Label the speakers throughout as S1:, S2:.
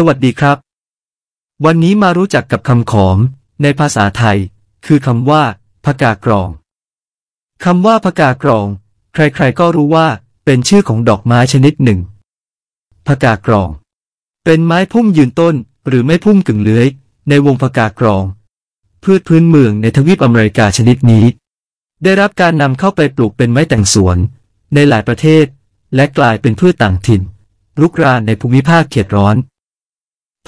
S1: สวัสดีครับ วันนี้มารู้จักกับคำขอม ในภาษาไทยคือคำว่าผกากรองคำว่าผกากรอง ใครๆก็รู้ว่า เป็นชื่อของดอกไม้ชนิดหนึ่งผกากรอง เป็นไม้พุ่มยืนต้น หรือไม่พุ่มกึ่งเลื้อยในวงผกากรองพืชพื้นเมืองในทวีปอเมริกาชนิดนี้ได้รับการนำเข้าไปปลูกเป็นไม้แต่งสวน ในหลายประเทศ และกลายเป็นพืชต่างถิ่นรุกรานในภูมิภาคเขตร้อน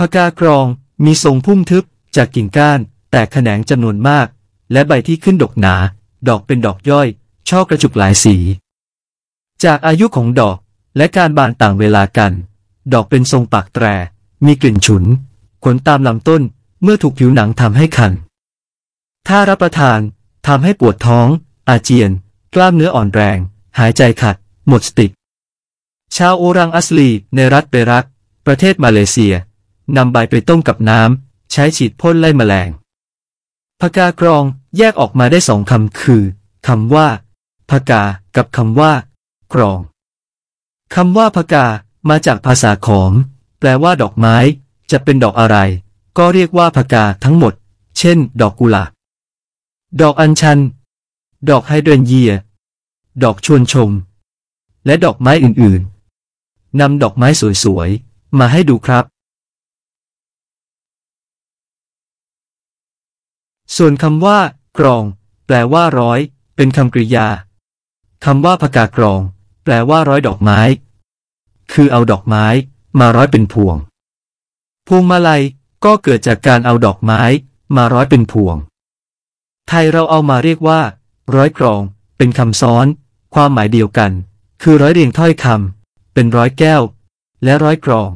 S1: พกากรองมีทรงพุ่มทึบจากกิ่งก้าน แตกแขนงจำนวนมาก และใบที่ขึ้นดกหนา ดอกเป็นดอกย่อยช่อกระจุกหลายสี จากอายุของดอกและการบานต่างเวลากัน ดอกเป็นทรงปากแตรมีกลิ่นฉุนขนตามลำต้นเมื่อถูกผิวหนังทำให้คันถ้ารับประทานทำให้ปวดท้อง อาเจียน กล้ามเนื้ออ่อนแรง หายใจขัด หมดสติชาวโอรังอัสลีในรัฐเบรัก ประเทศมาเลเซียนำใบไปต้มกับน้ำใช้ฉีดพ่นไล่มแมลงพกากรองแยกออกมาได้สองคำคือคำว่าพกา กับคำว่ากรองคำว่าพกา มาจากภาษาของ แปลว่า ดอกไม้จะเป็นดอกอะไร ก็เรียกว่าพกาทั้งหมด เช่น ดอกกุหลาบดอกอัญชัน ดอกไฮเดรนเยีย ดอกชวนชม และดอกไม้อื่นๆนำดอกไม้สวยๆมาให้ดูครับส่วนคำว่า กรอง แปลว่าร้อยเป็นคำกริยาคำว่าพกากรอง แปลว่าร้อยดอกไม้ คือเอาดอกไม้ มาร้อยเป็นพวงพวงมาลัย ก็เกิดจากการเอาดอกไม้ มาร้อยเป็นพวง ไทยเราเอามาเรียกว่า ร้อยกรอง เป็นคำซ้อน ความหมายเดียวกัน คือร้อยเรียงถ้อยคำเป็นร้อยแก้ว และร้อยกรอง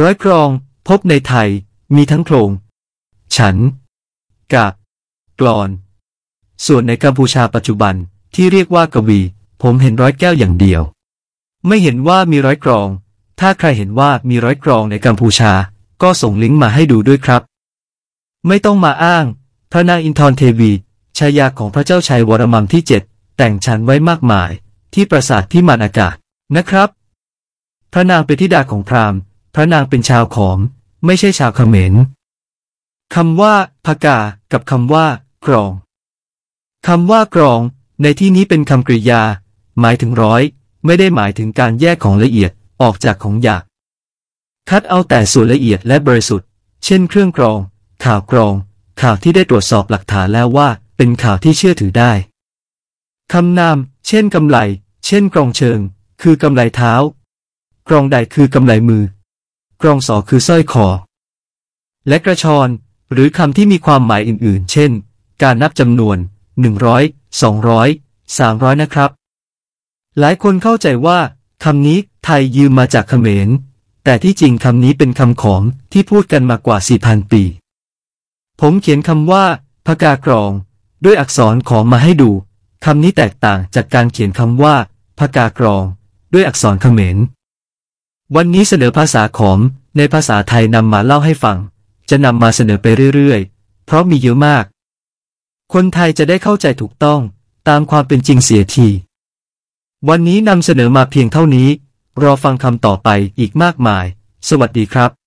S1: ร้อยกรอง พบในไทย มีทั้งโครง ฉันกะกลอน ส่วนในกัมพูชาปัจจุบันที่เรียกว่ากวี ผมเห็นร้อยแก้วอย่างเดียว ไม่เห็นว่ามีร้อยกรอง ถ้าใครเห็นว่ามีร้อยกรองในกัมพูชา ก็ส่งลิงก์มาให้ดูด้วยครับ ไม่ต้องมาอ้างพระนางอินทร์เทวีชายาของพระเจ้าชัยวรมังที่เจ็ดแต่งชันไว้มากมายที่ปราสาทที่มานอากาศนะครับพระนางเป็นธิดาของพราหมณ์พระนางเป็นชาวขอม ไม่ใช่ชาวเขมรคำว่าพกา กับคำว่า กรอง คำว่ากรอง ในที่นี้เป็นคำกริยา หมายถึงร้อย ไม่ได้หมายถึงการแยกของละเอียดออกจากของหยาบคัดเอาแต่ส่วนละเอียดและบริสุทธิ์เช่นเครื่องกรอง ข่าวกรอง ข่าวที่ได้ตรวจสอบหลักฐานแล้วว่า เป็นข่าวที่เชื่อถือได้ คำนาม เช่นกำไลเช่น กรองเชิง คือกำไลเท้า กรองใดคือกำไลมือ กรองสอคือสร้อยคอ และกระชอนหรือคำที่มีความหมายอื่นๆ เช่น การนับจำนวน100 200 300 นะครับ หลายคนเข้าใจว่าคำนี้ไทยยืมมาจากเขมร แต่ที่จริงคำนี้เป็นคำของที่พูดกันมากว่า 4,000ปี ผมเขียนคำว่าพกากรอง ด้วยอักษรของมาให้ดู คำนี้แตกต่างจากการเขียนคำว่าพกากรอง ด้วยอักษรเขมร วันนี้เสนอภาษาขอม ในภาษาไทยนำมาเล่าให้ฟังจะนำมาเสนอไปเรื่อยๆ เพราะมีเยอะมาก คนไทยจะได้เข้าใจถูกต้องตามความเป็นจริงเสียที วันนี้นำเสนอมาเพียงเท่านี้ รอฟังคำต่อไปอีกมากมาย สวัสดีครับ